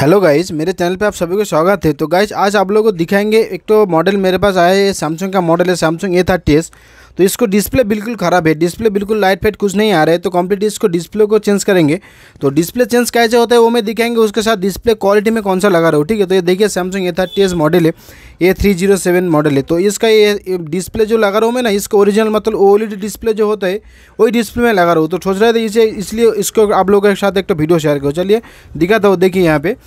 hello guys मेरे channel पे आप सभी को स्वागत है तो गाइज आज आप लोगों को दिखाएंगे एक तो मॉडल मेरे पास आया है सैमसंग का मॉडल है सैमसंग ए थर्टी एस तो इसको डिस्प्ले बिल्कुल ख़राब है डिस्प्ले बिल्कुल लाइट फेट कुछ नहीं आ रहा है तो कंप्लीट इसको डिस्प्ले को चेंज करेंगे तो डिस्प्ले चेंज कैसे होता है वो मैं दिखाएंगे उसके साथ डिस्प्ले क्वालिटी में कौन सा लगा रहा हूँ ठीक है तो ये देखिए Samsung A thirty S model है A three zero seven model है तो इसका ये डिस्प्ले जो लगा रहा हूँ मैं ना इसका ओरिजिनल मतलब डी डिस्प्ले जो होता है वही डिस्प्ले में लगा रहा हूँ तो सोच रहा थे इसे इसलिए इसको आप लोगों के साथ एक तो वीडियो शेयर करो चलिए दिखाता हूँ देखिए यहाँ पर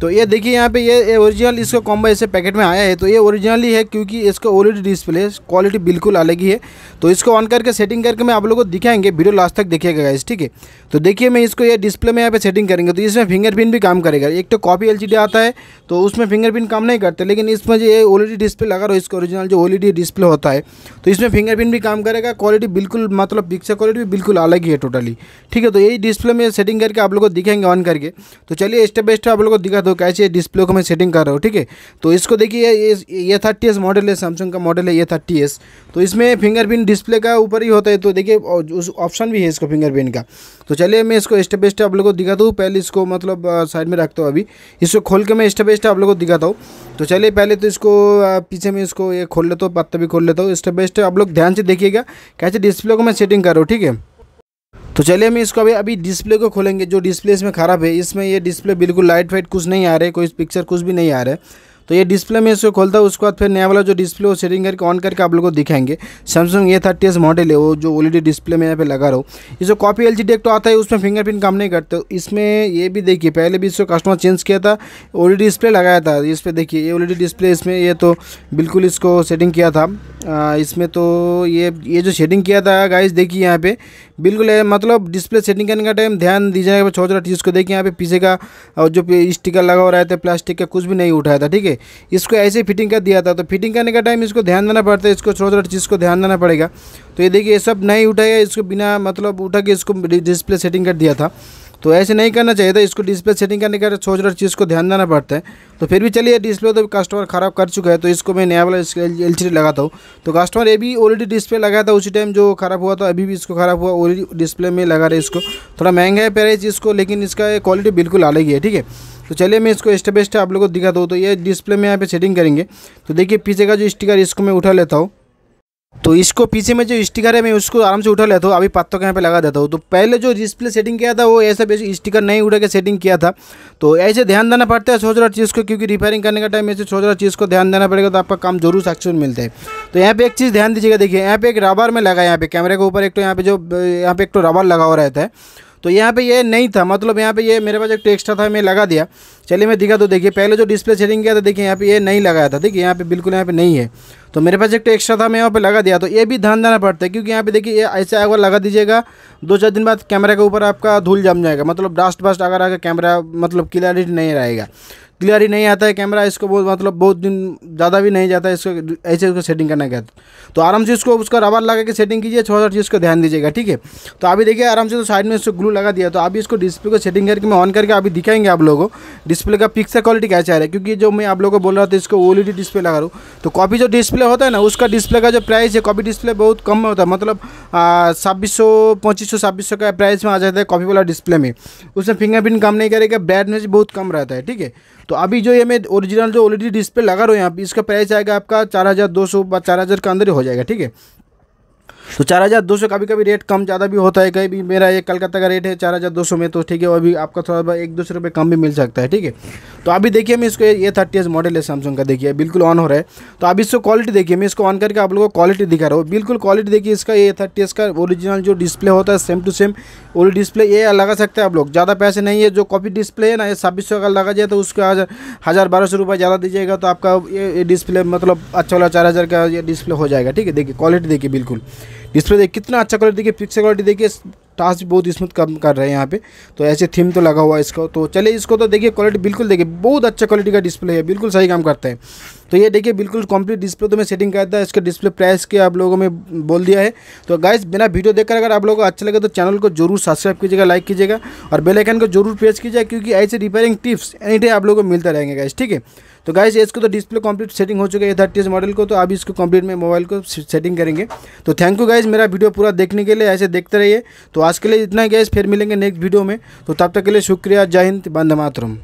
तो ये देखिए यहाँ पे ये ओरिजिनल इसका कॉम्बो ऐसे पैकेट में आया है तो ये ओरिजिनल ही है क्योंकि इसका ओलिड डिस्प्ले क्वालिटी बिल्कुल अलग ही है तो इसको ऑन करके सेटिंग करके मैं आप लोगों को दिखाएंगे वीडियो लास्ट तक देखिएगा गाइस ठीक है तो देखिए मैं इसको ये डिस्प्ले में यहाँ पे सेटिंग करेंगे तो इसमें फिंगरप्रिंट भी काम करेगा एक तो कॉपी एल आता है तो उसमें फिंगरप्रिंट काम नहीं करते लेकिन इसमें जो ये ओलिडी डिस्प्ले लगा रहा है इसका ओरिजिनल जो ओलिडी डिस्प्ले होता है तो इसमें फिंगरप्रिंट भी काम करेगा क्वालिटी बिल्कुल मतलब पिक्चर क्वालिटी भी बिल्कुल अलग ही है टोटली ठीक है तो यही डिस्प्ले में सेटिंग करके आप लोग को दिखाएंगे ऑन करके तो चलिए स्टेप बाई स्टेप आप लोग को दिखा तो कैसे डिस्प्ले को मैं सेटिंग कर रहा हूँ ठीक है तो इसको देखिए ये ये थर्टी एस मॉडल है सैमसंग का मॉडल है ये थर्टी एस तो इसमें फिंगरप्रिंट डिस्प्ले का ऊपर ही होता है तो देखिए उस ऑप्शन भी है इसको फिंगरप्रिंट का तो चलिए मैं इसको स्टेप बाई स्टेप आप लोग को दिखाता हूँ पहले इसको मतलब साइड में रखता हूँ अभी इसको खोल के मैं स्टेप बाई स्टेप आप लोग को दिखाता हूँ तो चलिए पहले तो इसको पीछे में इसको ये खोल लेता हूँ पत्ता भी खोल लेता हूँ स्टेप बाई स्टेप आप लोग ध्यान से देखिएगा कैसे डिस्प्ले को मैं सेटिंग कर रहा हूँ ठीक है तो चलिए हम इसको अभी अभी डिस्प्ले को खोलेंगे जो डिस्प्ले इसमें ख़राब है इसमें ये डिस्प्ले बिल्कुल लाइट वाइट कुछ नहीं आ रहे कोई पिक्चर कुछ भी नहीं आ रहा है तो ये डिस्प्ले में इसको खोलता हूँ उसके बाद फिर नया वाला जो डिस्प्ले वो सेटिंग करके ऑन करके आप लोग को दिखाएंगे Samsung A thirty S model है वो जो ओलीडी डिस्प्ले में यहाँ पे लगा रहा हूँ ये जो कॉपी एल जी तो आता है उसमें फिंगरप्रिंट काम नहीं करते इसमें ये भी देखिए पहले भी इसको कस्टमर चेंज किया था ओ डिस्प्ले लगाया था इस पर देखिए ये ओलईडी डिस्प्ले इसमें ये तो बिल्कुल इसको सेटिंग किया था इसमें तो ये ये जो शेडिंग किया था गाइस देखिए यहाँ पे बिल्कुल है मतलब डिस्प्ले सेटिंग करने का टाइम ध्यान दीजिएगा छोटा छोटा चीज़ को देखिए यहाँ पे पीछे का और जो स्टिकर लगा हो रहा है प्लास्टिक का कुछ भी नहीं उठाया था ठीक है इसको ऐसे फिटिंग कर दिया था तो फिटिंग करने का टाइम इसको ध्यान देना पड़ता है इसको छोटे छोटे चीज़ को ध्यान देना पड़ेगा तो ये देखिए ये सब नहीं उठाया इसको बिना मतलब उठा के इसको डिस्प्ले सेटिंग कर दिया था तो ऐसे नहीं करना चाहिए था इसको डिस्प्ले सेटिंग करने का सोच रहा चीज़ को ध्यान देना पड़ता है तो फिर भी चलिए डिस्प्ले तो कस्टमर ख़राब कर चुका है तो इसको मैं नया वाला एल सी लगाता हूँ तो कस्टमर ये भी ऑलरेडी डिस्प्ले लगाया था उसी टाइम जो ख़राब हुआ था अभी भी इसको ख़राब हुआ ऑलरेडी डिस्प्ले में लगा रहे इसको थोड़ा महंगा है चीज़ इसको लेकिन इसका क्वालिटी बिल्कुल अलग ही है ठीक है तो चलिए मैं इसको स्टेप बाई स्टेप आप लोगों को दिखा दूँ तो ये डिस्प्ले में यहाँ पे सेटिंग करेंगे तो देखिए पीछे का जो स्टिकर इसको मैं उठा लेता हूँ तो इसको पीछे में जो स्टिकर है मैं उसको आराम से उठा लेता हूँ अभी पत्तों के यहाँ पे लगा देता हूँ तो पहले जो डिस्प्ले सेटिंग किया था वो ऐसा स्टिकर नहीं उठा के सेटिंग किया था तो ऐसे ध्यान देना पड़ता है सोच रहा चीज़ को क्योंकि रिपेयरिंग करने का टाइम ऐसे सोच रहा चीज़ को ध्यान देना पड़ेगा तो आपका काम जरूर सक्सेसफुल मिलता है तो यहाँ पे एक चीज़ ध्यान दीजिएगा देखिए यहाँ पे एक रबर में लगा यहाँ पे कैमरे के ऊपर एक तो यहाँ पे जो यहाँ पे एक तो रबर लगा हुआ रहता है तो यहाँ पे ये नहीं था मतलब यहाँ पे ये मेरे पास एक टेक्स्ट था मैं लगा दिया चलिए मैं दिखा तो देखिए पहले जो डिस्प्ले चेंजिंग किया था देखिए यहाँ पे ये नहीं लगाया था देखिए यहाँ पे बिल्कुल यहाँ पे नहीं है तो मेरे पास एक टेक्स्ट था मैं यहाँ पे लगा दिया तो ये भी ध्यान देना पड़ता है क्योंकि यहाँ पे देखिए ये ऐसे एक लगा दीजिएगा दो चार दिन बाद कैमरा के ऊपर आपका धूल जम जाएगा मतलब डास्ट बस्ट अगर आगे कैमरा मतलब क्लियरिटी नहीं रहेगा क्लियर ही नहीं आता है कैमरा इसको बहुत मतलब बहुत दिन ज़्यादा भी नहीं जाता है इसको ऐसे उसको सेटिंग करना क्या तो आराम से इसको उसका रबर लगा के सेटिंग कीजिए छोटा छोटा चीज़ को ध्यान दीजिएगा ठीक है तो अभी देखिए आराम से तो साइड में इसको ग्लू लगा दिया तो अभी इसको डिस्प्ले को सेटिंग करके मैं ऑन करके अभी दिखाएंगे आप लोगों को डिस्प्ले का पिक्चर क्वालिटी कैसा है क्योंकि जो मैं आप लोगों को बोल रहा था इसको ओ डिस्प्ले लगा रहा हूँ तो कॉपी जो डिस्प्ले होता है ना उसका डिस्प्ले का जो प्राइस है कॉपी डिस्प्ले बहुत कम होता है मतलब छब्बीस सौ पच्चीस सौ छब्बीस सौ का प्राइस में आ जाता है कॉपी वाला डिस्प्ले में उसमें फिंगरप्रिंट कम नहीं करेगा ब्राइटनेस बहुत कम रहता है ठीक है तो अभी जो ये मैं ओरिजिनल जो ऑलरेडी डिस्प्ले लगा रहा हूँ यहाँ पे इसका प्राइस आएगा आपका चार हज़ार दो सौ चार हज़ार के अंदर ही हो जाएगा ठीक है तो चार हज़ार दो सौ कभी कभी रेट कम ज़्यादा भी होता है कहीं भी मेरा ये कलकत्ता का रेट है चार हज़ार दो सौ में तो ठीक है अभी आपका थोड़ा एक दो सौ रुपये कम भी मिल सकता है ठीक है तो अभी देखिए मैं इसको ये थर्टी एस मॉडल है सैमसंग का देखिए बिल्कुल ऑन हो रहा है तो अभी इसको क्वालिटी देखिए मैं इसको ऑन करके आप लोगों को क्वालिटी दिखा रहा हूँ बिल्कुल क्वालिटी देखिए इसका ये थर्टी एस का ओरिजिनल जो डिस्प्ले होता है सेम टू सेम वो डिस्प्ले ये लगा सकते हैं आप लोग ज़्यादा पैसे नहीं है जो कॉपी डिस्प्ले है ना ये छब्बीस का लगा जाए तो उसका हज़ार बारह सौ रुपये ज़्यादा दीजिएगा तो आपका ये डिस्प्ले मतलब अच्छा वाला चार हज़ार का ये डिस्प्ले हो जाएगा ठीक है देखिए क्वालिटी देखिए बिल्कुल डिस्प्ले देखिए कितना अच्छा कलर देखिए पिक्सल क्वालिटी देखिए टास्क बहुत स्मूथ कम कर रहे हैं यहाँ पे तो ऐसे थीम तो लगा हुआ है इसको तो चलिए इसको तो देखिए क्वालिटी बिल्कुल देखिए बहुत अच्छा क्वालिटी का डिस्प्ले है बिल्कुल सही काम करता है तो ये देखिए बिल्कुल कंप्लीट डिस्प्ले तो मैं सेटिंग करता है इसका डिस्प्ले प्राइस के आप लोगों में बोल दिया है तो गाइस बिना वीडियो देखकर अगर आप लोगों को अच्छा लगे तो चैनल को जरूर सब्सक्राइब कीजिएगा लाइक कीजिएगा और बेलाइकन को जरूर प्रेस कीजिएगा क्योंकि ऐसे रिपेयरिंग टिप्स एनी डे आप लोगों को मिलता रहेंगे गाइस ठीक है तो गाइस इसको तो डिस्प्ले कंप्लीट सेटिंग हो चुकी है थर्टी मॉडल को तो अभी इसको कंप्लीट में मोबाइल को सेटिंग करेंगे तो थैंक यू गाइज मेरा वीडियो पूरा देखने के लिए ऐसे देखते रहिए तो आज के लिए इतना ही गाइज फिर मिलेंगे नेक्स्ट वीडियो में तो तब तक के लिए शुक्रिया जय हिंद बंद मातरम